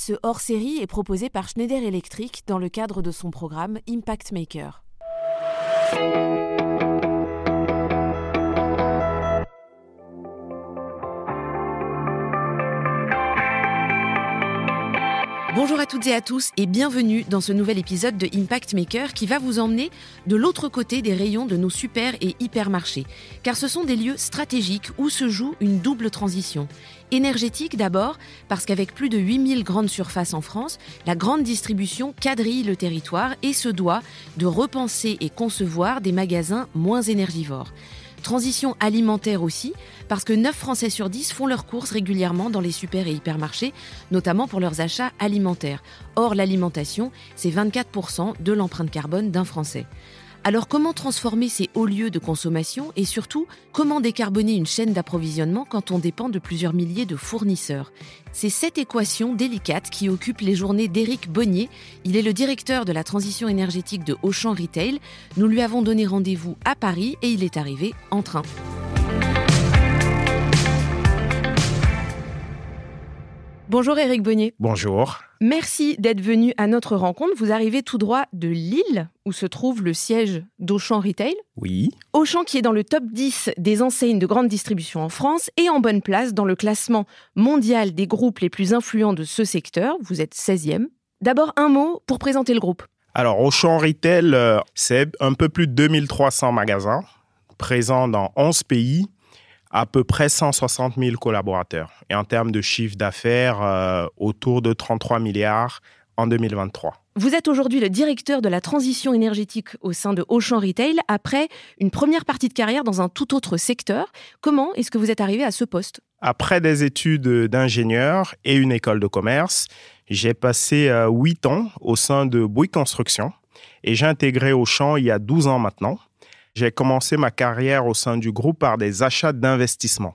Ce hors-série est proposé par Schneider Electric dans le cadre de son programme Impact Maker. Bonjour à toutes et à tous et bienvenue dans ce nouvel épisode de Impact Maker qui va vous emmener de l'autre côté des rayons de nos super et hypermarchés. Car ce sont des lieux stratégiques où se joue une double transition. Énergétique d'abord, parce qu'avec plus de 8000 grandes surfaces en France, la grande distribution quadrille le territoire et se doit de repenser et concevoir des magasins moins énergivores. Transition alimentaire aussi, parce que 9 Français sur 10 font leurs courses régulièrement dans les super et hypermarchés, notamment pour leurs achats alimentaires. Or, l'alimentation, c'est 24% de l'empreinte carbone d'un Français. Alors comment transformer ces hauts lieux de consommation et surtout comment décarboner une chaîne d'approvisionnement quand on dépend de plusieurs milliers de fournisseurs C'est cette équation délicate qui occupe les journées d'Éric Bonnier. Il est le directeur de la transition énergétique de Auchan Retail. Nous lui avons donné rendez-vous à Paris et il est arrivé en train. Bonjour Éric Bonnier. Bonjour. Merci d'être venu à notre rencontre. Vous arrivez tout droit de Lille, où se trouve le siège d'Auchan Retail. Oui. Auchan qui est dans le top 10 des enseignes de grande distribution en France et en bonne place dans le classement mondial des groupes les plus influents de ce secteur. Vous êtes 16e. D'abord un mot pour présenter le groupe. Alors Auchan Retail, euh, c'est un peu plus de 2300 magasins présents dans 11 pays à peu près 160 000 collaborateurs et en termes de chiffre d'affaires, euh, autour de 33 milliards en 2023. Vous êtes aujourd'hui le directeur de la transition énergétique au sein de Auchan Retail après une première partie de carrière dans un tout autre secteur. Comment est-ce que vous êtes arrivé à ce poste Après des études d'ingénieur et une école de commerce, j'ai passé euh, huit ans au sein de Bouygues Construction et j'ai intégré Auchan il y a 12 ans maintenant j'ai commencé ma carrière au sein du groupe par des achats d'investissement.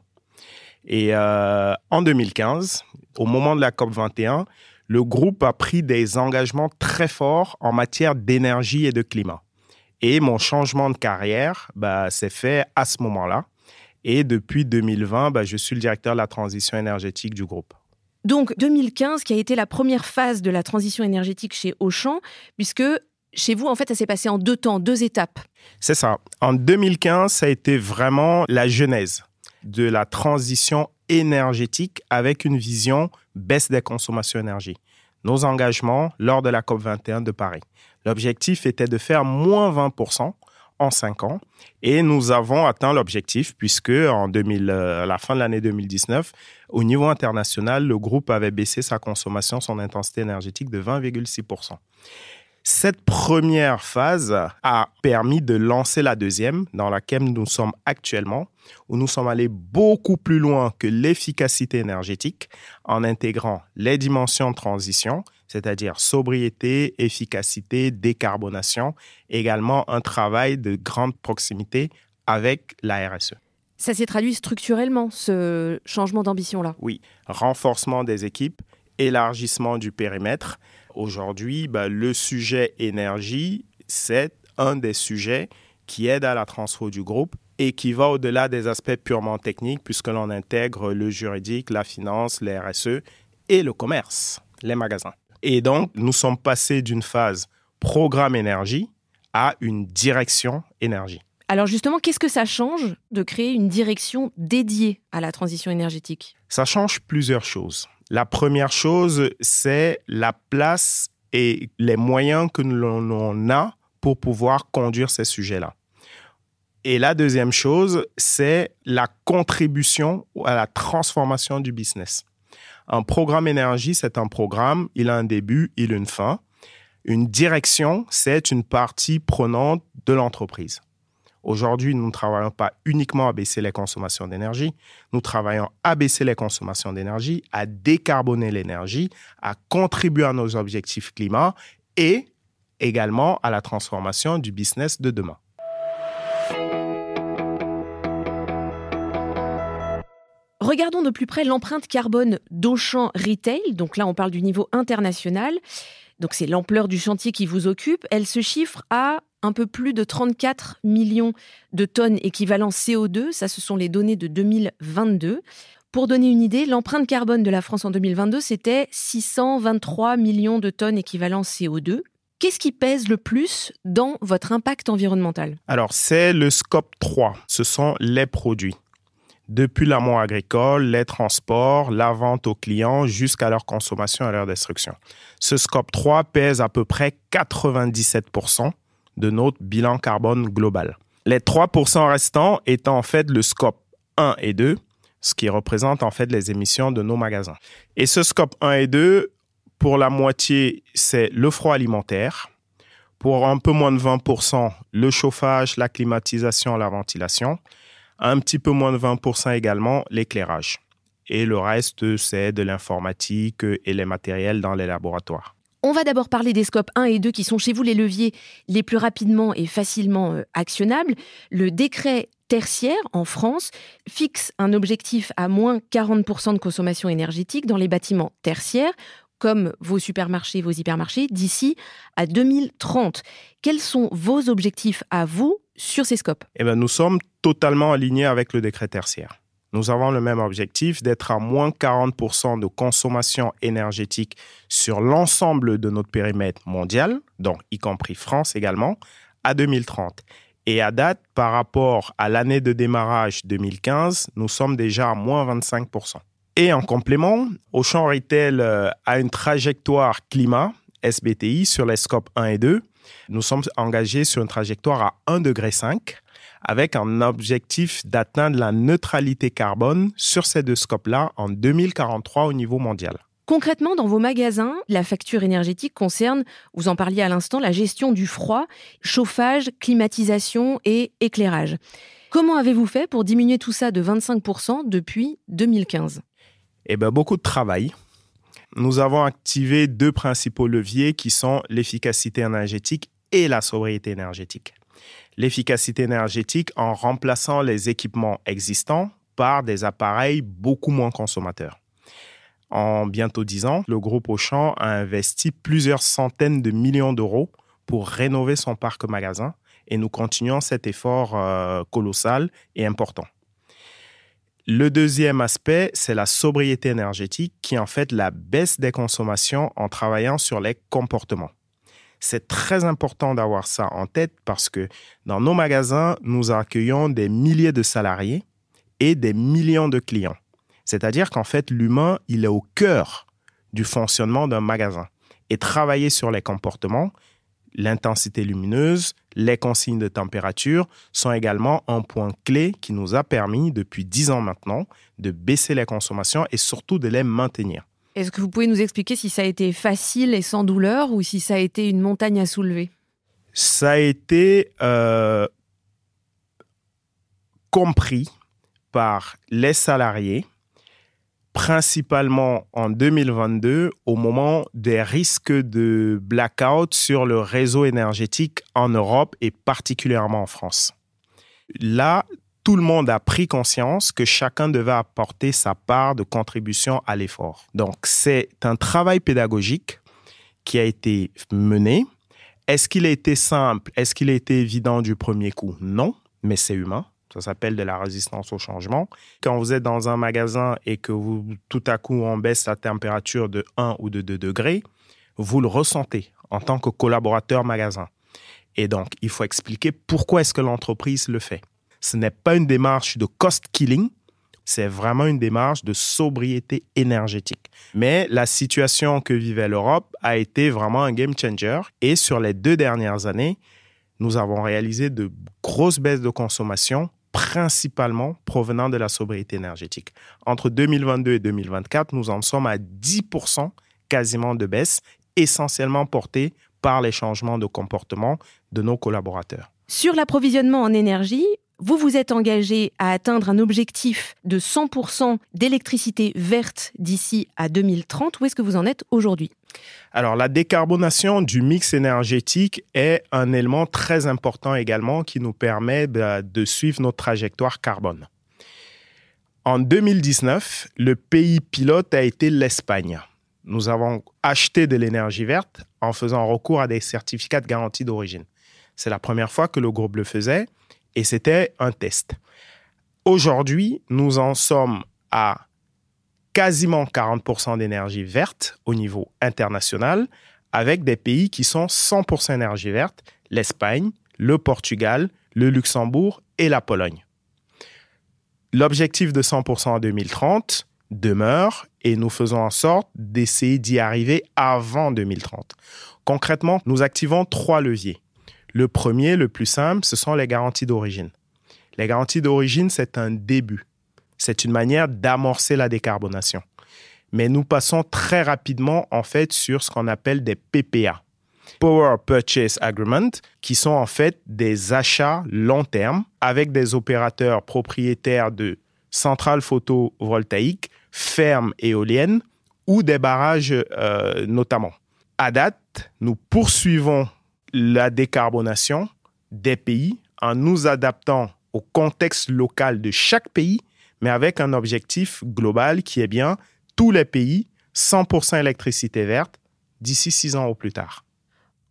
Et euh, en 2015, au moment de la COP 21, le groupe a pris des engagements très forts en matière d'énergie et de climat. Et mon changement de carrière bah, s'est fait à ce moment-là. Et depuis 2020, bah, je suis le directeur de la transition énergétique du groupe. Donc 2015, qui a été la première phase de la transition énergétique chez Auchan, puisque chez vous, en fait, ça s'est passé en deux temps, deux étapes. C'est ça. En 2015, ça a été vraiment la genèse de la transition énergétique avec une vision baisse des consommations d'énergie. Nos engagements lors de la COP21 de Paris. L'objectif était de faire moins 20% en cinq ans et nous avons atteint l'objectif puisque en 2000, à euh, la fin de l'année 2019, au niveau international, le groupe avait baissé sa consommation, son intensité énergétique de 20,6%. Cette première phase a permis de lancer la deuxième, dans laquelle nous sommes actuellement, où nous sommes allés beaucoup plus loin que l'efficacité énergétique en intégrant les dimensions de transition, c'est-à-dire sobriété, efficacité, décarbonation, également un travail de grande proximité avec la RSE. Ça s'est traduit structurellement, ce changement d'ambition-là Oui, renforcement des équipes, élargissement du périmètre, aujourd'hui, bah, le sujet énergie, c'est un des sujets qui aide à la transfo du groupe et qui va au-delà des aspects purement techniques puisque l'on intègre le juridique, la finance, les RSE et le commerce, les magasins. Et donc, nous sommes passés d'une phase programme énergie à une direction énergie. Alors justement, qu'est-ce que ça change de créer une direction dédiée à la transition énergétique Ça change plusieurs choses. La première chose, c'est la place et les moyens que l'on a pour pouvoir conduire ces sujets-là. Et la deuxième chose, c'est la contribution à la transformation du business. Un programme énergie, c'est un programme, il a un début, il a une fin. Une direction, c'est une partie prenante de l'entreprise. Aujourd'hui, nous ne travaillons pas uniquement à baisser les consommations d'énergie, nous travaillons à baisser les consommations d'énergie, à décarboner l'énergie, à contribuer à nos objectifs climat et également à la transformation du business de demain. Regardons de plus près l'empreinte carbone d'Auchan Retail. Donc là, on parle du niveau international. Donc c'est l'ampleur du chantier qui vous occupe. Elle se chiffre à un peu plus de 34 millions de tonnes équivalent CO2. Ça, ce sont les données de 2022. Pour donner une idée, l'empreinte carbone de la France en 2022, c'était 623 millions de tonnes équivalent CO2. Qu'est-ce qui pèse le plus dans votre impact environnemental Alors, c'est le scope 3. Ce sont les produits. Depuis l'amont agricole, les transports, la vente aux clients jusqu'à leur consommation et leur destruction. Ce scope 3 pèse à peu près 97 de notre bilan carbone global. Les 3% restants étant en fait le scope 1 et 2, ce qui représente en fait les émissions de nos magasins. Et ce scope 1 et 2, pour la moitié, c'est le froid alimentaire. Pour un peu moins de 20%, le chauffage, la climatisation, la ventilation. Un petit peu moins de 20% également, l'éclairage. Et le reste, c'est de l'informatique et les matériels dans les laboratoires. On va d'abord parler des scopes 1 et 2 qui sont chez vous les leviers les plus rapidement et facilement euh, actionnables. Le décret tertiaire en France fixe un objectif à moins 40% de consommation énergétique dans les bâtiments tertiaires comme vos supermarchés, vos hypermarchés, d'ici à 2030. Quels sont vos objectifs à vous sur ces scopes eh ben, Nous sommes totalement alignés avec le décret tertiaire. Nous avons le même objectif d'être à moins 40% de consommation énergétique sur l'ensemble de notre périmètre mondial, donc y compris France également, à 2030. Et à date, par rapport à l'année de démarrage 2015, nous sommes déjà à moins 25%. Et en complément, Auchan Retail euh, a une trajectoire climat, SBTI, sur les scopes 1 et 2. Nous sommes engagés sur une trajectoire à 1,5 degré avec un objectif d'atteindre la neutralité carbone sur ces deux scopes-là en 2043 au niveau mondial. Concrètement, dans vos magasins, la facture énergétique concerne, vous en parliez à l'instant, la gestion du froid, chauffage, climatisation et éclairage. Comment avez-vous fait pour diminuer tout ça de 25% depuis 2015 Eh bien, beaucoup de travail. Nous avons activé deux principaux leviers qui sont l'efficacité énergétique et la sobriété énergétique l'efficacité énergétique en remplaçant les équipements existants par des appareils beaucoup moins consommateurs. En bientôt 10 ans, le groupe Auchan a investi plusieurs centaines de millions d'euros pour rénover son parc magasin et nous continuons cet effort euh, colossal et important. Le deuxième aspect, c'est la sobriété énergétique qui en fait la baisse des consommations en travaillant sur les comportements. C'est très important d'avoir ça en tête parce que dans nos magasins, nous accueillons des milliers de salariés et des millions de clients. C'est-à-dire qu'en fait, l'humain, il est au cœur du fonctionnement d'un magasin. Et travailler sur les comportements, l'intensité lumineuse, les consignes de température sont également un point clé qui nous a permis, depuis dix ans maintenant, de baisser les consommations et surtout de les maintenir. Est-ce que vous pouvez nous expliquer si ça a été facile et sans douleur ou si ça a été une montagne à soulever Ça a été euh, compris par les salariés, principalement en 2022, au moment des risques de blackout sur le réseau énergétique en Europe et particulièrement en France. Là, tout le monde a pris conscience que chacun devait apporter sa part de contribution à l'effort. Donc, c'est un travail pédagogique qui a été mené. Est-ce qu'il a été simple? Est-ce qu'il a été évident du premier coup? Non, mais c'est humain. Ça s'appelle de la résistance au changement. Quand vous êtes dans un magasin et que vous, tout à coup on baisse la température de 1 ou de 2 degrés, vous le ressentez en tant que collaborateur magasin. Et donc, il faut expliquer pourquoi est-ce que l'entreprise le fait. Ce n'est pas une démarche de cost killing, c'est vraiment une démarche de sobriété énergétique. Mais la situation que vivait l'Europe a été vraiment un game changer et sur les deux dernières années, nous avons réalisé de grosses baisses de consommation principalement provenant de la sobriété énergétique. Entre 2022 et 2024, nous en sommes à 10% quasiment de baisse, essentiellement portée par les changements de comportement de nos collaborateurs. Sur l'approvisionnement en énergie, vous vous êtes engagé à atteindre un objectif de 100% d'électricité verte d'ici à 2030. Où est-ce que vous en êtes aujourd'hui alors, la décarbonation du mix énergétique est un élément très important également qui nous permet de, suivre notre trajectoire carbone. En 2019, le pays pilote a été l'Espagne. Nous avons acheté de l'énergie verte en faisant recours à des certificats de garantie d'origine. C'est la première fois que le groupe le faisait. Et c'était un test. Aujourd'hui, nous en sommes à quasiment 40% d'énergie verte au niveau international, avec des pays qui sont 100% énergie verte, l'Espagne, le Portugal, le Luxembourg et la Pologne. L'objectif de 100% en 2030 demeure et nous faisons en sorte d'essayer d'y arriver avant 2030. Concrètement, nous activons trois leviers. Le premier, le plus simple, ce sont les garanties d'origine. Les garanties d'origine, c'est un début. C'est une manière d'amorcer la décarbonation. Mais nous passons très rapidement, en fait, sur ce qu'on appelle des PPA, Power Purchase Agreement, qui sont en fait des achats long terme avec des opérateurs propriétaires de centrales photovoltaïques, fermes éoliennes ou des barrages euh, notamment. À date, nous poursuivons la décarbonation des pays en nous adaptant au contexte local de chaque pays, mais avec un objectif global qui est bien tous les pays 100% électricité verte d'ici six ans au plus tard.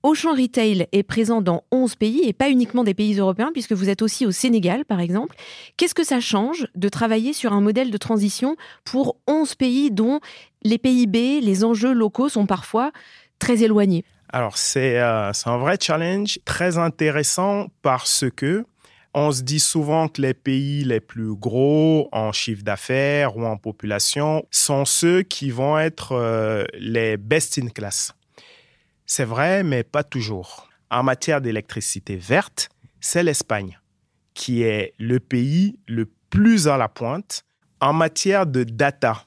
Auchan Retail est présent dans 11 pays et pas uniquement des pays européens, puisque vous êtes aussi au Sénégal, par exemple. Qu'est-ce que ça change de travailler sur un modèle de transition pour 11 pays dont les PIB, les enjeux locaux sont parfois très éloignés alors, euh, c'est un vrai challenge très intéressant parce que on se dit souvent que les pays les plus gros en chiffre d'affaires ou en population sont ceux qui vont être euh, les best in class. C'est vrai, mais pas toujours. En matière d'électricité verte, c'est l'Espagne qui est le pays le plus à la pointe en matière de data.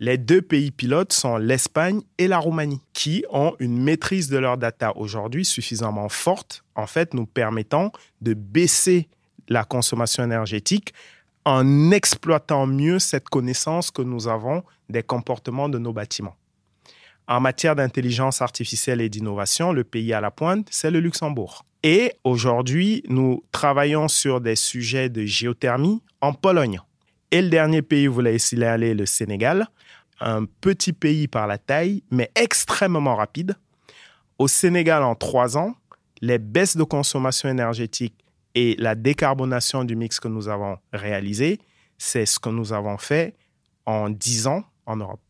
Les deux pays pilotes sont l'Espagne et la Roumanie, qui ont une maîtrise de leur data aujourd'hui suffisamment forte, en fait, nous permettant de baisser la consommation énergétique en exploitant mieux cette connaissance que nous avons des comportements de nos bâtiments. En matière d'intelligence artificielle et d'innovation, le pays à la pointe, c'est le Luxembourg. Et aujourd'hui, nous travaillons sur des sujets de géothermie en Pologne. Et le dernier pays, où vous l'avez aller le Sénégal un petit pays par la taille, mais extrêmement rapide. Au Sénégal, en trois ans, les baisses de consommation énergétique et la décarbonation du mix que nous avons réalisé, c'est ce que nous avons fait en dix ans en Europe.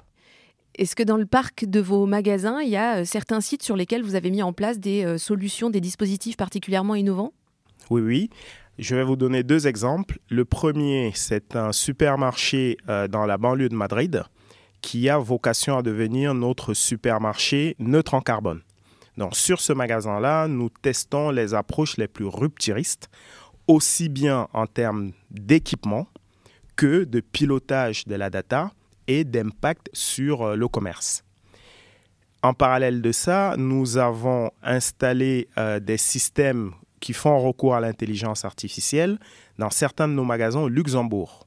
Est-ce que dans le parc de vos magasins, il y a euh, certains sites sur lesquels vous avez mis en place des euh, solutions, des dispositifs particulièrement innovants Oui, oui. Je vais vous donner deux exemples. Le premier, c'est un supermarché euh, dans la banlieue de Madrid qui a vocation à devenir notre supermarché neutre en carbone. Donc sur ce magasin-là, nous testons les approches les plus rupturistes, aussi bien en termes d'équipement que de pilotage de la data et d'impact sur euh, le commerce. En parallèle de ça, nous avons installé euh, des systèmes qui font recours à l'intelligence artificielle dans certains de nos magasins au Luxembourg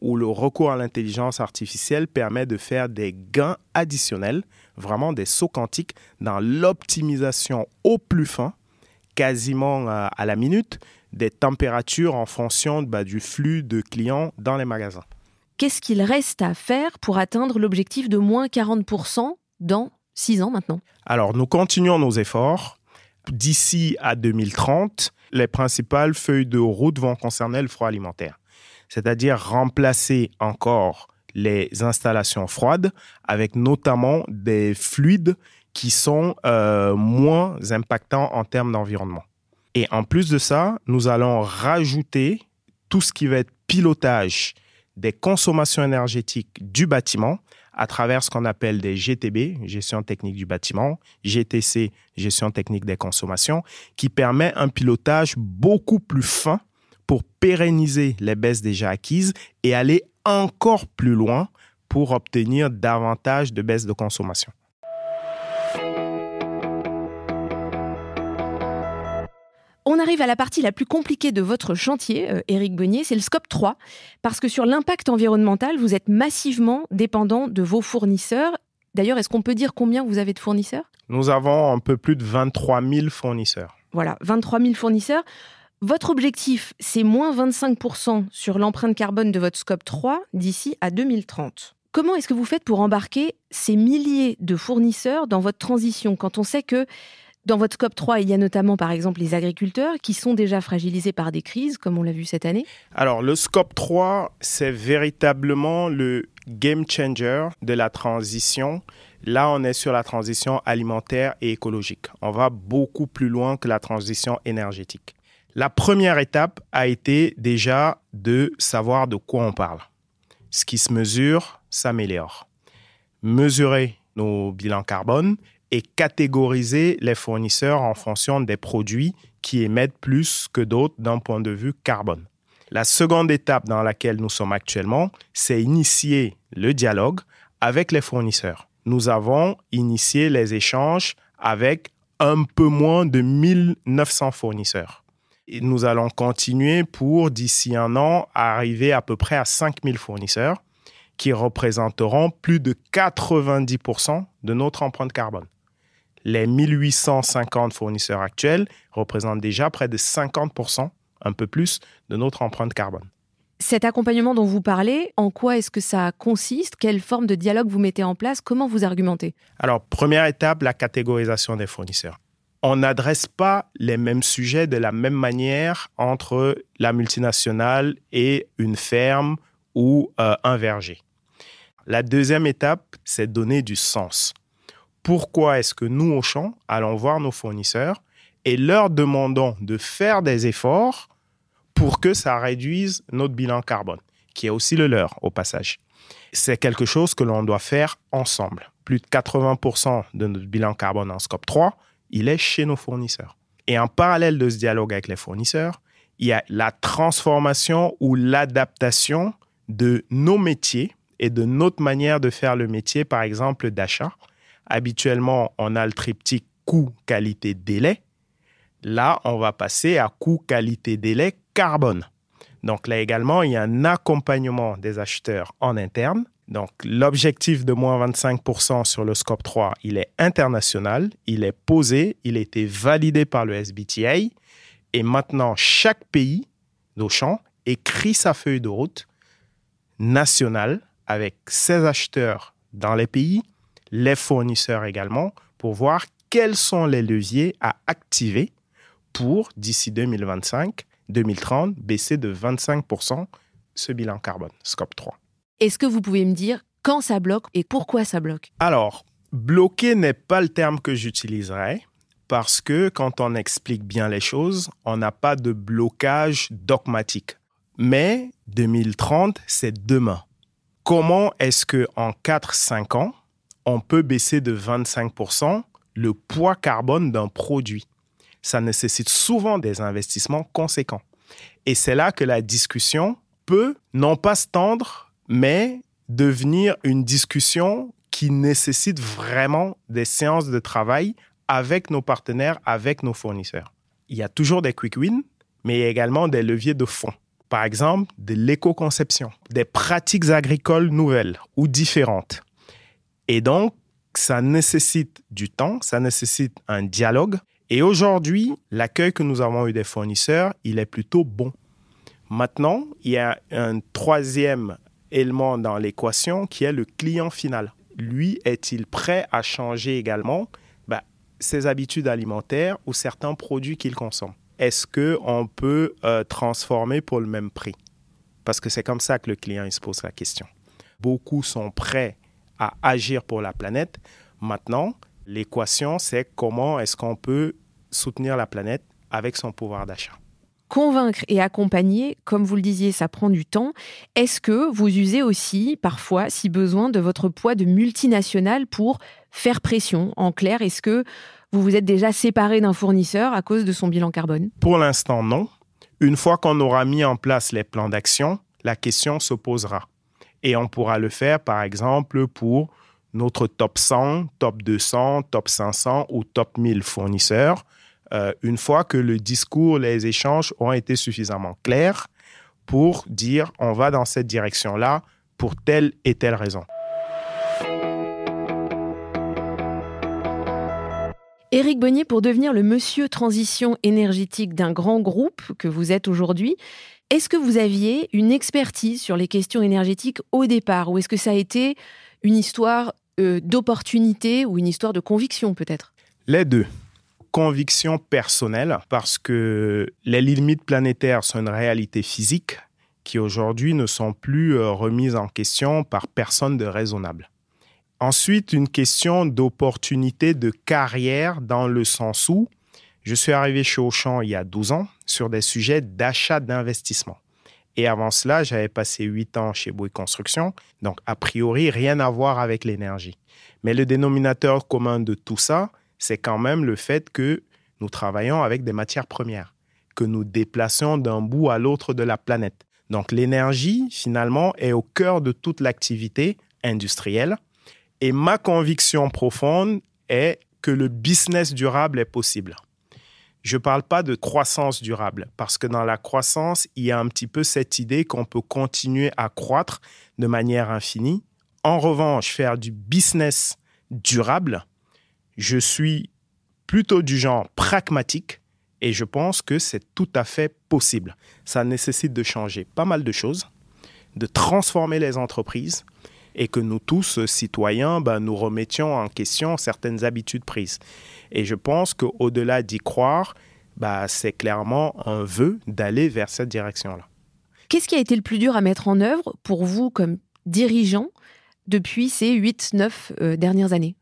où le recours à l'intelligence artificielle permet de faire des gains additionnels, vraiment des sauts quantiques, dans l'optimisation au plus fin, quasiment euh, à la minute, des températures en fonction bah, du flux de clients dans les magasins. Qu'est-ce qu'il reste à faire pour atteindre l'objectif de moins 40% dans 6 ans maintenant Alors, nous continuons nos efforts. D'ici à 2030, les principales feuilles de route vont concerner le froid alimentaire c'est-à-dire remplacer encore les installations froides avec notamment des fluides qui sont euh, moins impactants en termes d'environnement. Et en plus de ça, nous allons rajouter tout ce qui va être pilotage des consommations énergétiques du bâtiment à travers ce qu'on appelle des GTB, gestion technique du bâtiment, GTC, gestion technique des consommations, qui permet un pilotage beaucoup plus fin pour pérenniser les baisses déjà acquises et aller encore plus loin pour obtenir davantage de baisses de consommation. On arrive à la partie la plus compliquée de votre chantier, euh, Éric Beunier, c'est le scope 3, parce que sur l'impact environnemental, vous êtes massivement dépendant de vos fournisseurs. D'ailleurs, est-ce qu'on peut dire combien vous avez de fournisseurs Nous avons un peu plus de 23 000 fournisseurs. Voilà, 23 000 fournisseurs. Votre objectif, c'est moins 25% sur l'empreinte carbone de votre scope 3 d'ici à 2030. Comment est-ce que vous faites pour embarquer ces milliers de fournisseurs dans votre transition quand on sait que dans votre scope 3, il y a notamment par exemple les agriculteurs qui sont déjà fragilisés par des crises, comme on l'a vu cette année Alors le scope 3, c'est véritablement le game changer de la transition. Là, on est sur la transition alimentaire et écologique. On va beaucoup plus loin que la transition énergétique. La première étape a été déjà de savoir de quoi on parle. Ce qui se mesure s'améliore. Mesurer nos bilans carbone et catégoriser les fournisseurs en fonction des produits qui émettent plus que d'autres d'un point de vue carbone. La seconde étape dans laquelle nous sommes actuellement, c'est initier le dialogue avec les fournisseurs. Nous avons initié les échanges avec un peu moins de 1900 fournisseurs nous allons continuer pour, d'ici un an, arriver à peu près à 5000 fournisseurs qui représenteront plus de 90% de notre empreinte carbone. Les 1850 fournisseurs actuels représentent déjà près de 50%, un peu plus, de notre empreinte carbone. Cet accompagnement dont vous parlez, en quoi est-ce que ça consiste Quelle forme de dialogue vous mettez en place Comment vous argumentez Alors, première étape, la catégorisation des fournisseurs on n'adresse pas les mêmes sujets de la même manière entre la multinationale et une ferme ou euh, un verger. La deuxième étape, c'est donner du sens. Pourquoi est-ce que nous, au champ, allons voir nos fournisseurs et leur demandons de faire des efforts pour que ça réduise notre bilan carbone, qui est aussi le leur, au passage C'est quelque chose que l'on doit faire ensemble. Plus de 80% de notre bilan carbone en scope 3, il est chez nos fournisseurs. Et en parallèle de ce dialogue avec les fournisseurs, il y a la transformation ou l'adaptation de nos métiers et de notre manière de faire le métier, par exemple d'achat. Habituellement, on a le triptyque coût, qualité, délai. Là, on va passer à coût, qualité, délai, carbone. Donc là également, il y a un accompagnement des acheteurs en interne donc, l'objectif de moins 25% sur le scope 3, il est international, il est posé, il a été validé par le SBTA. Et maintenant, chaque pays d'Auchan écrit sa feuille de route nationale avec ses acheteurs dans les pays, les fournisseurs également, pour voir quels sont les leviers à activer pour, d'ici 2025, 2030, baisser de 25% ce bilan carbone, scope 3. Est-ce que vous pouvez me dire quand ça bloque et pourquoi ça bloque Alors, bloquer n'est pas le terme que j'utiliserais parce que quand on explique bien les choses, on n'a pas de blocage dogmatique. Mais 2030, c'est demain. Comment est-ce que en 4-5 ans, on peut baisser de 25% le poids carbone d'un produit Ça nécessite souvent des investissements conséquents. Et c'est là que la discussion peut non pas se tendre mais devenir une discussion qui nécessite vraiment des séances de travail avec nos partenaires, avec nos fournisseurs. Il y a toujours des quick wins, mais il y a également des leviers de fond. Par exemple, de l'éco-conception, des pratiques agricoles nouvelles ou différentes. Et donc, ça nécessite du temps, ça nécessite un dialogue. Et aujourd'hui, l'accueil que nous avons eu des fournisseurs, il est plutôt bon. Maintenant, il y a un troisième élément dans l'équation qui est le client final. Lui, est-il prêt à changer également bah, ses habitudes alimentaires ou certains produits qu'il consomme Est-ce qu'on peut euh, transformer pour le même prix Parce que c'est comme ça que le client il se pose la question. Beaucoup sont prêts à agir pour la planète. Maintenant, l'équation, c'est comment est-ce qu'on peut soutenir la planète avec son pouvoir d'achat. Convaincre et accompagner, comme vous le disiez, ça prend du temps. Est-ce que vous usez aussi, parfois, si besoin, de votre poids de multinationale pour faire pression En clair, est-ce que vous vous êtes déjà séparé d'un fournisseur à cause de son bilan carbone Pour l'instant, non. Une fois qu'on aura mis en place les plans d'action, la question se posera. Et on pourra le faire, par exemple, pour notre top 100, top 200, top 500 ou top 1000 fournisseurs euh, une fois que le discours, les échanges ont été suffisamment clairs pour dire on va dans cette direction-là pour telle et telle raison. Éric Bonnier, pour devenir le monsieur transition énergétique d'un grand groupe que vous êtes aujourd'hui, est-ce que vous aviez une expertise sur les questions énergétiques au départ ou est-ce que ça a été une histoire euh, d'opportunité ou une histoire de conviction peut-être Les deux conviction personnelle parce que les limites planétaires sont une réalité physique qui aujourd'hui ne sont plus euh, remises en question par personne de raisonnable. Ensuite, une question d'opportunité de carrière dans le sens où je suis arrivé chez Auchan il y a 12 ans sur des sujets d'achat d'investissement. Et avant cela, j'avais passé 8 ans chez Bouygues Construction, donc a priori rien à voir avec l'énergie. Mais le dénominateur commun de tout ça, c'est quand même le fait que nous travaillons avec des matières premières, que nous déplaçons d'un bout à l'autre de la planète. Donc l'énergie, finalement, est au cœur de toute l'activité industrielle. Et ma conviction profonde est que le business durable est possible. Je ne parle pas de croissance durable, parce que dans la croissance, il y a un petit peu cette idée qu'on peut continuer à croître de manière infinie. En revanche, faire du business durable, je suis plutôt du genre pragmatique et je pense que c'est tout à fait possible. Ça nécessite de changer pas mal de choses, de transformer les entreprises et que nous tous, citoyens, ben, nous remettions en question certaines habitudes prises. Et je pense qu'au-delà d'y croire, ben, c'est clairement un vœu d'aller vers cette direction-là. Qu'est-ce qui a été le plus dur à mettre en œuvre pour vous comme dirigeant depuis ces 8-9 euh, dernières années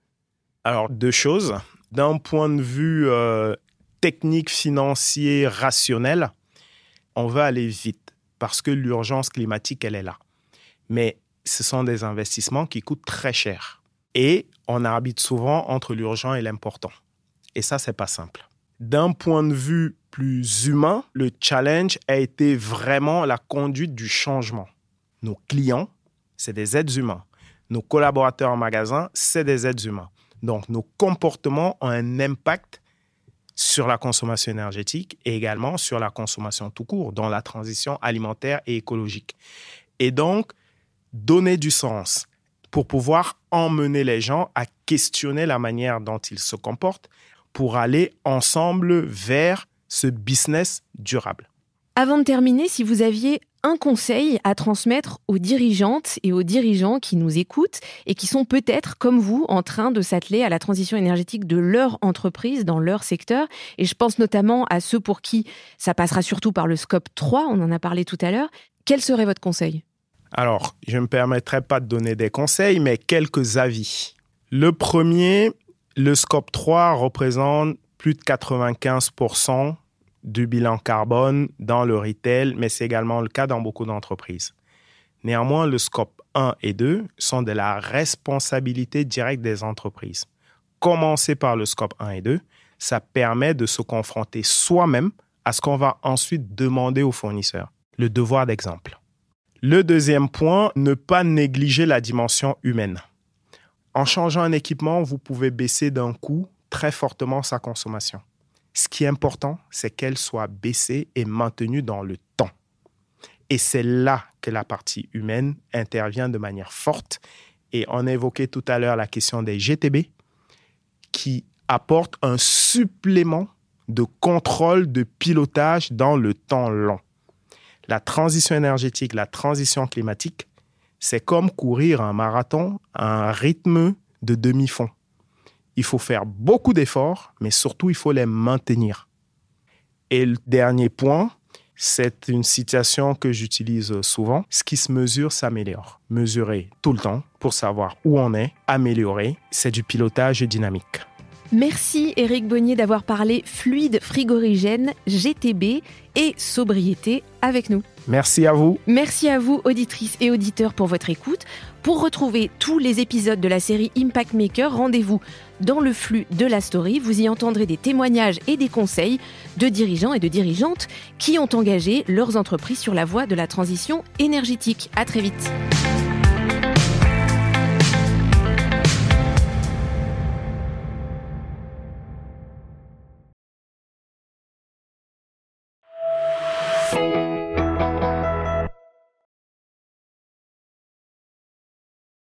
alors, deux choses. D'un point de vue euh, technique, financier, rationnel, on va aller vite parce que l'urgence climatique, elle est là. Mais ce sont des investissements qui coûtent très cher. Et on arbitre souvent entre l'urgent et l'important. Et ça, c'est pas simple. D'un point de vue plus humain, le challenge a été vraiment la conduite du changement. Nos clients, c'est des êtres humains. Nos collaborateurs en magasin, c'est des êtres humains. Donc, nos comportements ont un impact sur la consommation énergétique et également sur la consommation tout court, dans la transition alimentaire et écologique. Et donc, donner du sens pour pouvoir emmener les gens à questionner la manière dont ils se comportent pour aller ensemble vers ce business durable. Avant de terminer, si vous aviez un conseil à transmettre aux dirigeantes et aux dirigeants qui nous écoutent et qui sont peut-être, comme vous, en train de s'atteler à la transition énergétique de leur entreprise, dans leur secteur Et je pense notamment à ceux pour qui ça passera surtout par le scope 3, on en a parlé tout à l'heure. Quel serait votre conseil Alors, je ne me permettrai pas de donner des conseils, mais quelques avis. Le premier, le scope 3 représente plus de 95% du bilan carbone dans le retail, mais c'est également le cas dans beaucoup d'entreprises. Néanmoins, le scope 1 et 2 sont de la responsabilité directe des entreprises. Commencer par le scope 1 et 2, ça permet de se confronter soi-même à ce qu'on va ensuite demander aux fournisseurs. Le devoir d'exemple. Le deuxième point, ne pas négliger la dimension humaine. En changeant un équipement, vous pouvez baisser d'un coup très fortement sa consommation. Ce qui est important, c'est qu'elle soit baissée et maintenue dans le temps. Et c'est là que la partie humaine intervient de manière forte. Et on évoquait tout à l'heure la question des GTB qui apportent un supplément de contrôle de pilotage dans le temps long. La transition énergétique, la transition climatique, c'est comme courir un marathon à un rythme de demi-fond. Il faut faire beaucoup d'efforts, mais surtout, il faut les maintenir. Et le dernier point, c'est une situation que j'utilise souvent. Ce qui se mesure s'améliore. Mesurer tout le temps pour savoir où on est, améliorer, c'est du pilotage dynamique. Merci Éric Bonnier d'avoir parlé fluide frigorigène, GTB et sobriété avec nous. Merci à vous. Merci à vous, auditrices et auditeurs, pour votre écoute. Pour retrouver tous les épisodes de la série Impact Maker, rendez-vous dans le flux de la story. Vous y entendrez des témoignages et des conseils de dirigeants et de dirigeantes qui ont engagé leurs entreprises sur la voie de la transition énergétique. À très vite.